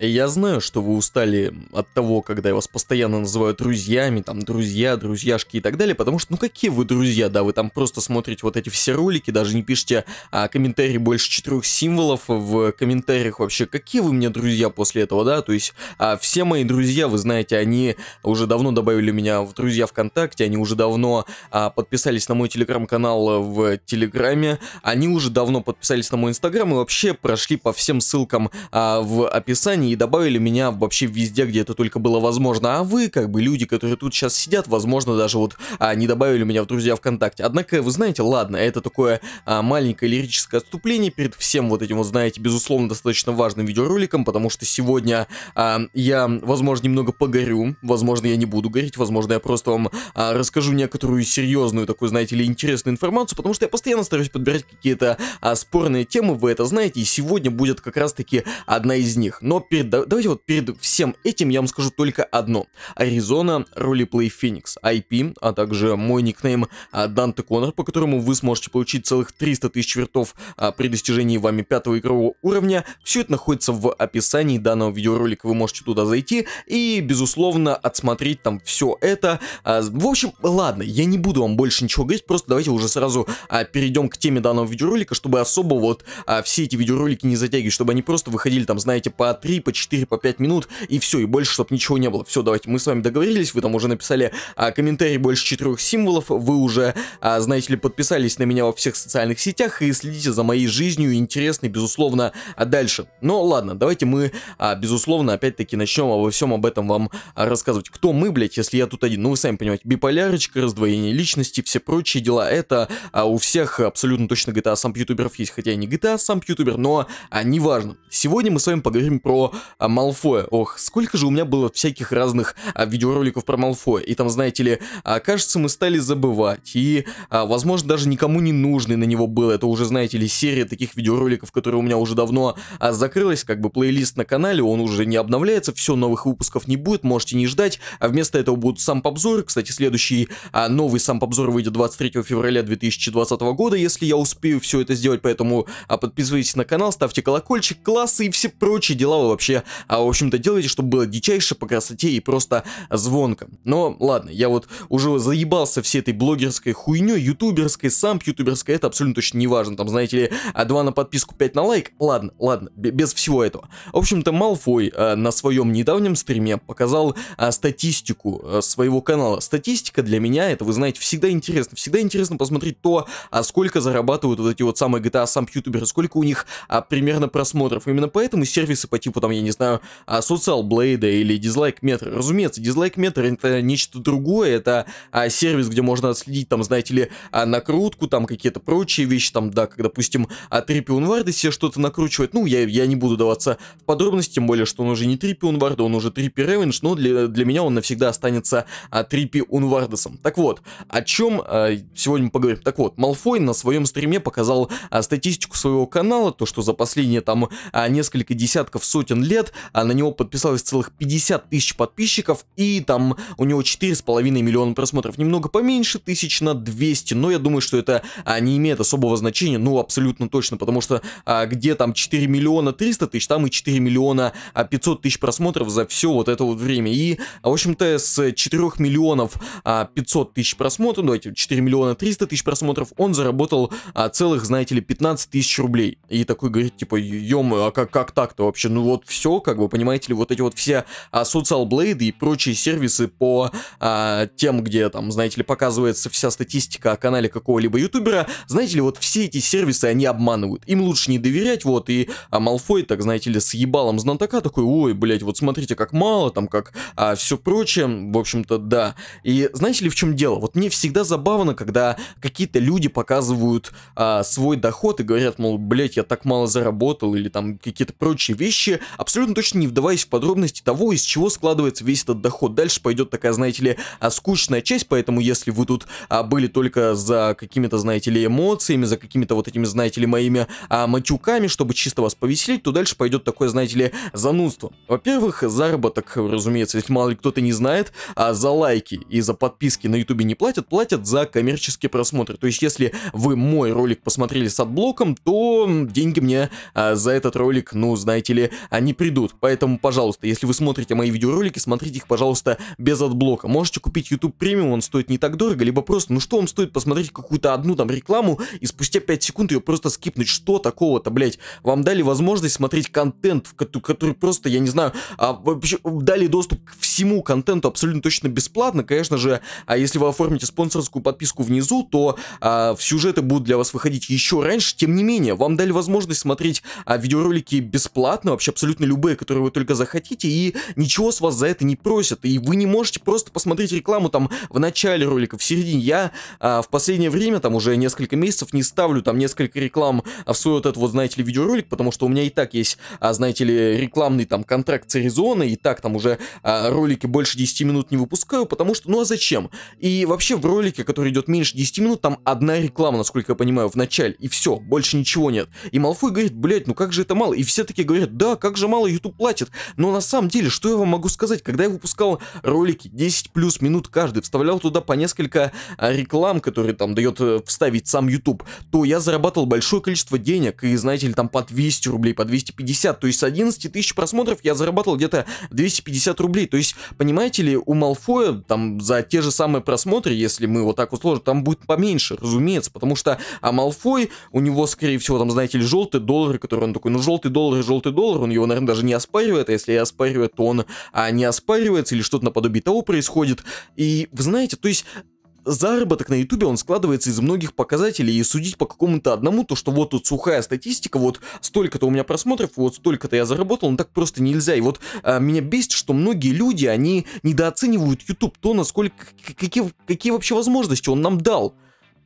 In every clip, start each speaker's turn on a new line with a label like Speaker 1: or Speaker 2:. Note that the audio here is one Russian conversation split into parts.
Speaker 1: я знаю, что вы устали от того, когда я вас постоянно называю друзьями, там, друзья, друзьяшки и так далее, потому что, ну, какие вы друзья, да, вы там просто смотрите вот эти все ролики, даже не пишите а, комментарии больше четырех символов в комментариях вообще, какие вы мне друзья после этого, да, то есть а, все мои друзья, вы знаете, они уже давно добавили меня в друзья ВКонтакте, они уже давно а, подписались на мой телеграм-канал в Телеграме, они уже давно подписались на мой Инстаграм и вообще прошли по всем ссылкам а, в описании, компании и добавили меня вообще везде, где это только было возможно. А вы, как бы люди, которые тут сейчас сидят, возможно, даже вот а, не добавили меня в друзья ВКонтакте. Однако, вы знаете, ладно, это такое а, маленькое лирическое отступление перед всем вот этим, вот знаете, безусловно, достаточно важным видеороликом, потому что сегодня а, я, возможно, немного погорю, возможно, я не буду гореть, возможно, я просто вам а, расскажу некоторую серьезную, такую, знаете или интересную информацию, потому что я постоянно стараюсь подбирать какие-то а, спорные темы, вы это знаете, и сегодня будет как раз-таки одна из них. Но перед, давайте вот перед всем этим я вам скажу только одно. Аризона, Ролеплей Феникс, IP, а также мой никнейм а, Данте Коннор, по которому вы сможете получить целых 300 тысяч вертов а, при достижении вами пятого игрового уровня. Все это находится в описании данного видеоролика, вы можете туда зайти и, безусловно, отсмотреть там все это. А, в общем, ладно, я не буду вам больше ничего говорить, просто давайте уже сразу перейдем к теме данного видеоролика, чтобы особо вот все эти видеоролики не затягивать, чтобы они просто выходили там, знаете, по 3 по 4, по 5 минут, и все, и больше, чтобы ничего не было. Все, давайте, мы с вами договорились, вы там уже написали а, комментарий больше 4 символов, вы уже, а, знаете ли, подписались на меня во всех социальных сетях и следите за моей жизнью, интересной, безусловно, а дальше. Но ладно, давайте мы, а, безусловно, опять-таки начнем обо всем об этом вам а, рассказывать. Кто мы, блядь, если я тут один? Ну, вы сами понимаете, биполярочка, раздвоение личности, все прочие дела, это а, у всех абсолютно точно GTA сам ютуберов есть, хотя я не GTA сам ютубер, но а, неважно. Сегодня мы с вами поговорим про а, Малфоя. Ох, сколько же у меня было всяких разных а, видеороликов про Малфоя. И там, знаете ли, а, кажется, мы стали забывать. И, возможно, даже никому не нужный на него был. Это уже, знаете ли, серия таких видеороликов, которые у меня уже давно закрылась. Как бы плейлист на канале, он уже не обновляется. Все, новых выпусков не будет, можете не ждать. А вместо этого будут сам обзоры. Кстати, следующий новый сам обзор выйдет 23 февраля 2020 года, если я успею все это сделать. Поэтому подписывайтесь на канал, ставьте колокольчик, классы и все прочие дела вы вообще вообще, а, в общем-то, делайте, чтобы было дичайше по красоте и просто звонко. Но ладно, я вот уже заебался всей этой блогерской хуйней, ютуберской, сам ютуберской, это абсолютно точно не важно. Там, знаете ли, 2 а, на подписку, 5 на лайк. Ладно, ладно, без всего этого. В общем-то, Малфой э, на своем недавнем стриме показал э, статистику э, своего канала. Статистика для меня, это вы знаете, всегда интересно. Всегда интересно посмотреть то, а сколько зарабатывают вот эти вот самые GTA сам ютуберы, сколько у них а, примерно просмотров. Именно поэтому сервисы по типу там, я не знаю, социал Блейда или дизлайк метр. Разумеется, дизлайк метр это нечто другое, это а, сервис, где можно отследить, там, знаете ли, а, накрутку, там какие-то прочие вещи, там, да, как, допустим, а, Трипион Варды себе что-то накручивает. Ну, я, я не буду даваться в подробности, тем более, что он уже не Трипион Варда, он уже Трипи Ревенш, но для, для меня он навсегда останется а, Трипи Унвардесом. Так вот, о чем а, сегодня мы поговорим? Так вот, Малфой на своем стриме показал а, статистику своего канала, то, что за последние там а, несколько десятков сотен лет, а на него подписалось целых 50 тысяч подписчиков, и там у него 4,5 миллиона просмотров, немного поменьше, тысяч на 200, но я думаю, что это а, не имеет особого значения, ну, абсолютно точно, потому что а, где там 4 миллиона 300 тысяч, там и 4 миллиона 500 а, тысяч просмотров за все вот это вот время, и, в общем-то, с 4 миллионов 500 а, тысяч просмотров, давайте, ну, 4 миллиона 300 тысяч просмотров, он заработал а, целых, знаете ли, 15 тысяч рублей, и такой говорит, типа, ё а как, как так-то вообще, ну вот все, как бы, понимаете ли, вот эти вот все а, социалблейды и прочие сервисы по а, тем, где, там, знаете ли, показывается вся статистика о канале какого-либо ютубера, знаете ли, вот все эти сервисы, они обманывают. Им лучше не доверять, вот, и а, Малфой, так, знаете ли, с ебалом знатока такой, ой, блять, вот смотрите, как мало, там, как а, все прочее, в общем-то, да. И знаете ли, в чем дело? Вот мне всегда забавно, когда какие-то люди показывают а, свой доход и говорят, мол, блядь, я так мало заработал, или там какие-то прочие вещи, абсолютно точно не вдаваясь в подробности того, из чего складывается весь этот доход. Дальше пойдет такая, знаете ли, а, скучная часть, поэтому если вы тут а, были только за какими-то, знаете ли, эмоциями, за какими-то вот этими, знаете ли, моими а, матюками, чтобы чисто вас повеселить, то дальше пойдет такое, знаете ли, занудство. Во-первых, заработок, разумеется, если мало ли кто-то не знает, а за лайки и за подписки на ютубе не платят, платят за коммерческие просмотры. То есть, если вы мой ролик посмотрели с отблоком, то деньги мне а, за этот ролик, ну, знаете ли, они не придут. Поэтому, пожалуйста, если вы смотрите мои видеоролики, смотрите их, пожалуйста, без отблока. Можете купить YouTube Премиум, он стоит не так дорого, либо просто, ну что вам стоит посмотреть какую-то одну там рекламу и спустя 5 секунд ее просто скипнуть. Что такого-то, блять? Вам дали возможность смотреть контент, который просто, я не знаю, а, вообще дали доступ к всему контенту абсолютно точно бесплатно. Конечно же, а если вы оформите спонсорскую подписку внизу, то а, сюжеты будут для вас выходить еще раньше. Тем не менее, вам дали возможность смотреть а, видеоролики бесплатно, вообще абсолютно абсолютно любые, которые вы только захотите, и ничего с вас за это не просят. И вы не можете просто посмотреть рекламу там в начале ролика, в середине. Я а, в последнее время, там уже несколько месяцев, не ставлю там несколько реклам в свой вот этот вот, знаете ли, видеоролик, потому что у меня и так есть, а, знаете ли, рекламный там контракт с Аризоной, и так там уже а, ролики больше 10 минут не выпускаю, потому что, ну а зачем? И вообще в ролике, который идет меньше 10 минут, там одна реклама, насколько я понимаю, в начале, и все, больше ничего нет. И Малфой говорит, блять, ну как же это мало? И все таки говорят, да, как же же мало YouTube платит. Но на самом деле, что я вам могу сказать? Когда я выпускал ролики 10 плюс минут каждый, вставлял туда по несколько а, реклам, которые там дает э, вставить сам YouTube, то я зарабатывал большое количество денег, и знаете ли, там по 200 рублей, по 250, то есть с 11 тысяч просмотров я зарабатывал где-то 250 рублей, то есть, понимаете ли, у Малфоя там за те же самые просмотры, если мы вот так условим, там будет поменьше, разумеется, потому что а Малфой, у него, скорее всего, там, знаете ли, желтый доллар, который он такой, ну желтый доллар, желтый доллар, он его, наверное, даже не оспаривает, а если и оспаривает, то он а, не оспаривается или что-то наподобие того происходит. И вы знаете, то есть заработок на ютубе, он складывается из многих показателей, и судить по какому-то одному, то что вот тут сухая статистика, вот столько-то у меня просмотров, вот столько-то я заработал, ну так просто нельзя. И вот а, меня бесит, что многие люди, они недооценивают Ютуб то, насколько, какие, какие вообще возможности он нам дал.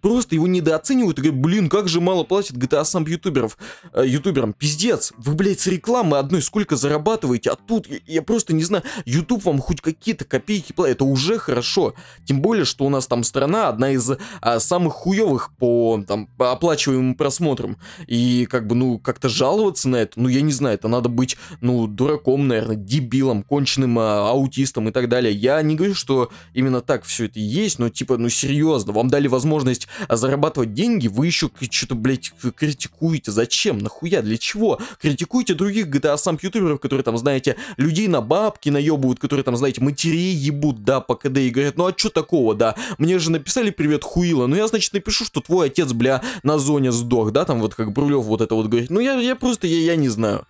Speaker 1: Просто его недооценивают и говорят, блин, как же мало платят GTA сам ютуберов. Э, ютуберам, пиздец, вы, блядь, с рекламы одной сколько зарабатываете, а тут, я, я просто не знаю, YouTube вам хоть какие-то копейки платит, это уже хорошо. Тем более, что у нас там страна одна из а, самых хуевых по, там, по оплачиваемым просмотрам. И как бы, ну, как-то жаловаться на это, ну, я не знаю, это надо быть, ну, дураком, наверное, дебилом, конченым а, э, аутистом и так далее. Я не говорю, что именно так все это есть, но типа, ну, серьезно, вам дали возможность есть а зарабатывать деньги, вы еще что-то, блядь, критикуете. Зачем? Нахуя? Для чего? критикуете других GTA а сам ютуберов, которые там, знаете, людей на бабки наебывают, которые там, знаете, матерей ебут, да, по КД и говорят, ну а что такого, да? Мне же написали привет хуила, ну я, значит, напишу, что твой отец, бля, на зоне сдох, да, там вот как Брулев вот это вот говорит. Ну я, я просто, я, я не знаю.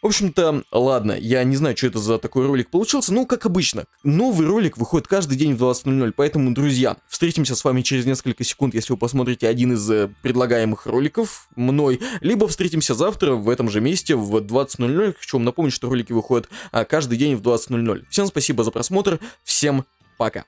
Speaker 1: В общем-то, ладно, я не знаю, что это за такой ролик получился, но, как обычно, новый ролик выходит каждый день в 20.00, поэтому, друзья, встретимся с вами через несколько секунд, если вы посмотрите один из э, предлагаемых роликов мной, либо встретимся завтра в этом же месте в 20.00, хочу вам напомнить, что ролики выходят а, каждый день в 20.00. Всем спасибо за просмотр, всем пока!